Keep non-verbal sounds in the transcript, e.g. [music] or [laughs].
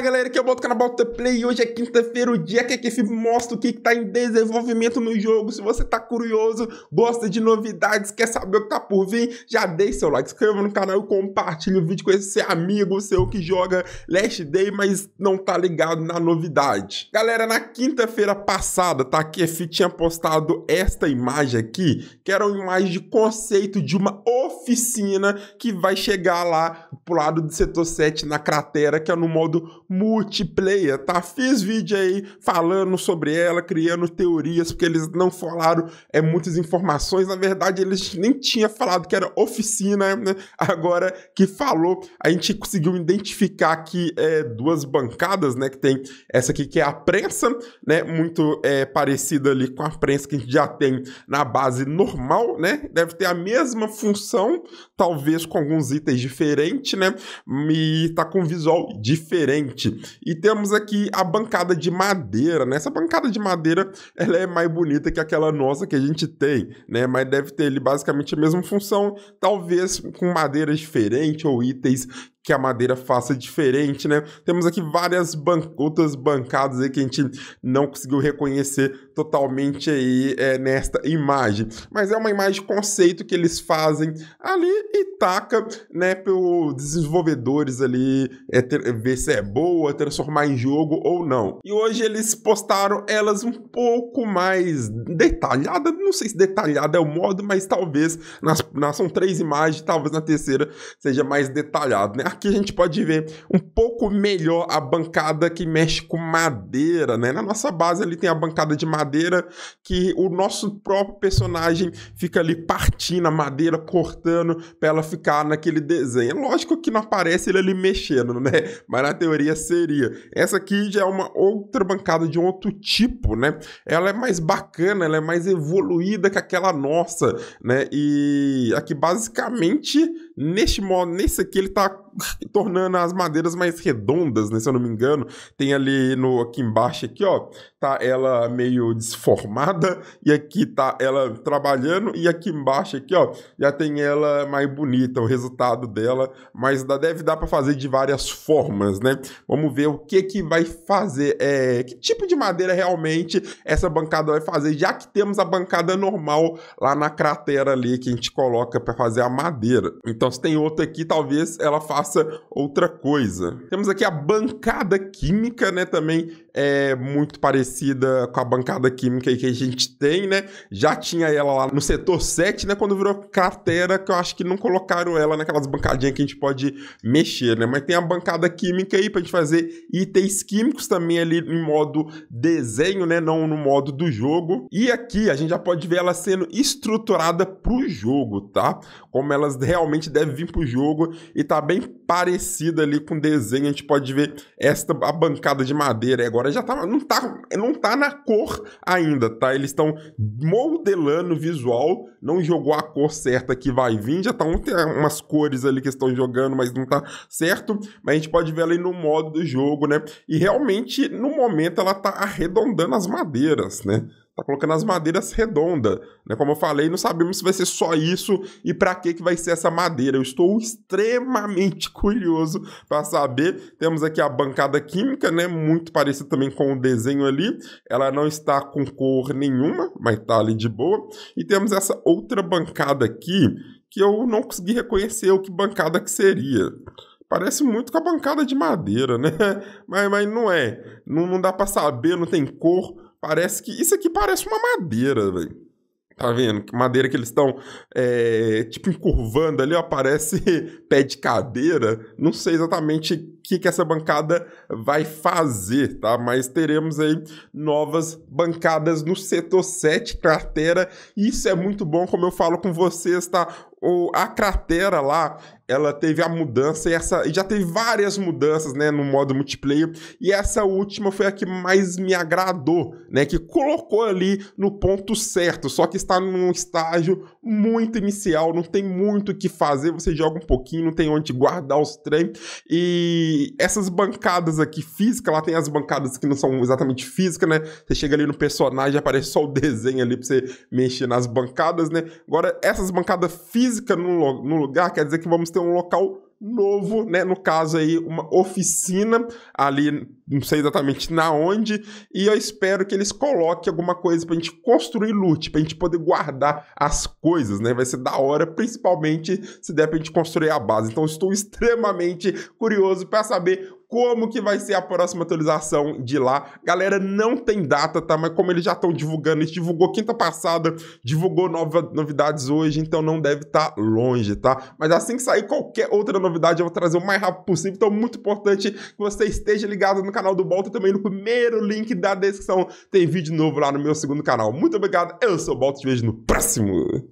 পাওয়া গেলে aqui é o Boto canal bota Play e hoje é quinta-feira, o dia que a Kefi mostra o que está em desenvolvimento no jogo. Se você está curioso, gosta de novidades, quer saber o que está por vir, já deixe seu like, inscreva no canal e compartilhe o vídeo com esse amigo seu que joga Last Day, mas não tá ligado na novidade. Galera, na quinta-feira passada, tá? a Kefi tinha postado esta imagem aqui, que era uma imagem de conceito de uma oficina que vai chegar lá pro lado do setor 7 na cratera, que é no modo multi multiplayer, tá? Fiz vídeo aí falando sobre ela, criando teorias, porque eles não falaram é, muitas informações. Na verdade, eles nem tinham falado que era oficina, né? Agora que falou, a gente conseguiu identificar aqui é, duas bancadas, né? Que tem essa aqui que é a prensa, né? Muito é, parecida ali com a prensa que a gente já tem na base normal, né? Deve ter a mesma função, talvez com alguns itens diferentes, né? E tá com visual diferente. E temos aqui a bancada de madeira, né? Essa bancada de madeira, ela é mais bonita que aquela nossa que a gente tem, né? Mas deve ter ali basicamente a mesma função, talvez com madeira diferente ou itens que a madeira faça diferente, né? Temos aqui várias ban outras bancadas aí que a gente não conseguiu reconhecer totalmente aí é, nesta imagem. Mas é uma imagem conceito que eles fazem ali e taca, né, pelos desenvolvedores ali é, ter, ver se é boa, transformar em jogo ou não. E hoje eles postaram elas um pouco mais detalhada, não sei se detalhada é o modo, mas talvez nas, nas são três imagens, talvez na terceira seja mais detalhado, né? aqui a gente pode ver um pouco melhor a bancada que mexe com madeira, né? Na nossa base ali tem a bancada de madeira que o nosso próprio personagem fica ali partindo a madeira, cortando para ela ficar naquele desenho. É lógico que não aparece ele ali mexendo, né? Mas na teoria seria. Essa aqui já é uma outra bancada de um outro tipo, né? Ela é mais bacana, ela é mais evoluída que aquela nossa, né? E aqui basicamente neste modo, nesse aqui ele tá [laughs] tornando as madeiras mais redondas, né? Se eu não me engano, tem ali no aqui embaixo aqui, ó, tá ela meio desformada e aqui tá ela trabalhando e aqui embaixo aqui, ó, já tem ela mais bonita, o resultado dela, mas dá, deve dar para fazer de várias formas, né? Vamos ver o que que vai fazer, é, que tipo de madeira realmente essa bancada vai fazer, já que temos a bancada normal lá na cratera ali que a gente coloca para fazer a madeira. Então se tem outra aqui, talvez ela faça faça outra coisa. Temos aqui a bancada química, né? Também é muito parecida com a bancada química que a gente tem, né? Já tinha ela lá no setor 7, né? Quando virou cratera, que eu acho que não colocaram ela naquelas bancadinhas que a gente pode mexer, né? Mas tem a bancada química aí pra gente fazer itens químicos também ali em modo desenho, né? Não no modo do jogo. E aqui a gente já pode ver ela sendo estruturada pro jogo, tá? Como elas realmente devem vir pro jogo e tá bem parecida ali com o desenho. A gente pode ver esta a bancada de madeira. agora já tá, não tá, não tá na cor ainda, tá? Eles estão modelando o visual, não jogou a cor certa que vai vir, já tá um, tem umas cores ali que estão jogando, mas não tá certo. Mas a gente pode ver ali no modo do jogo, né? E realmente no momento ela tá arredondando as madeiras, né? Tá colocando as madeiras redonda, né? Como eu falei, não sabemos se vai ser só isso e para que que vai ser essa madeira. Eu estou extremamente [laughs] curioso para saber. Temos aqui a bancada química, né? Muito parecida também com o desenho ali. Ela não está com cor nenhuma, mas tá ali de boa. E temos essa outra bancada aqui que eu não consegui reconhecer o que bancada que seria. Parece muito com a bancada de madeira, né? [laughs] Mas, mas não é. Não, não dá para saber, não tem cor Parece que. Isso aqui parece uma madeira, velho. Tá vendo? madeira que eles estão, é, tipo, encurvando ali, ó, parece [laughs] pé de cadeira. Não sei exatamente o que, que essa bancada vai fazer, tá? Mas teremos aí novas bancadas no setor 7, carteira. Isso é muito bom, como eu falo com vocês, tá? o, a cratera lá, ela teve a mudança e essa e já teve várias mudanças, né, no modo multiplayer, e essa última foi a que mais me agradou, né, que colocou ali no ponto certo, só que está num estágio muito inicial, não tem muito o que fazer, você joga um pouquinho, não tem onde guardar os trem e essas bancadas aqui física, lá tem as bancadas que não são exatamente físicas, né? Você chega ali no personagem, aparece só o desenho ali para você mexer nas bancadas, né? Agora essas bancadas físicas física no, no lugar, quer dizer que vamos ter um local novo, né? No caso aí, uma oficina ali, não sei exatamente na onde, e eu espero que eles coloquem alguma coisa pra gente construir loot, pra gente poder guardar as coisas, né? Vai ser da hora, principalmente se der pra gente construir a base. Então estou [laughs] extremamente curioso para saber como que vai ser a próxima atualização de lá. Galera, não tem data, tá? Mas como eles já estão divulgando, eles divulgou quinta passada, divulgou nova, novidades hoje, então não deve estar tá longe, tá? Mas assim que sair qualquer outra novidade, eu vou trazer o mais rápido possível. Então, muito importante que você esteja ligado no canal do Bolta também no primeiro link da descrição. Tem vídeo novo lá no meu segundo canal. Muito obrigado, eu sou o Bolta, te vejo no próximo.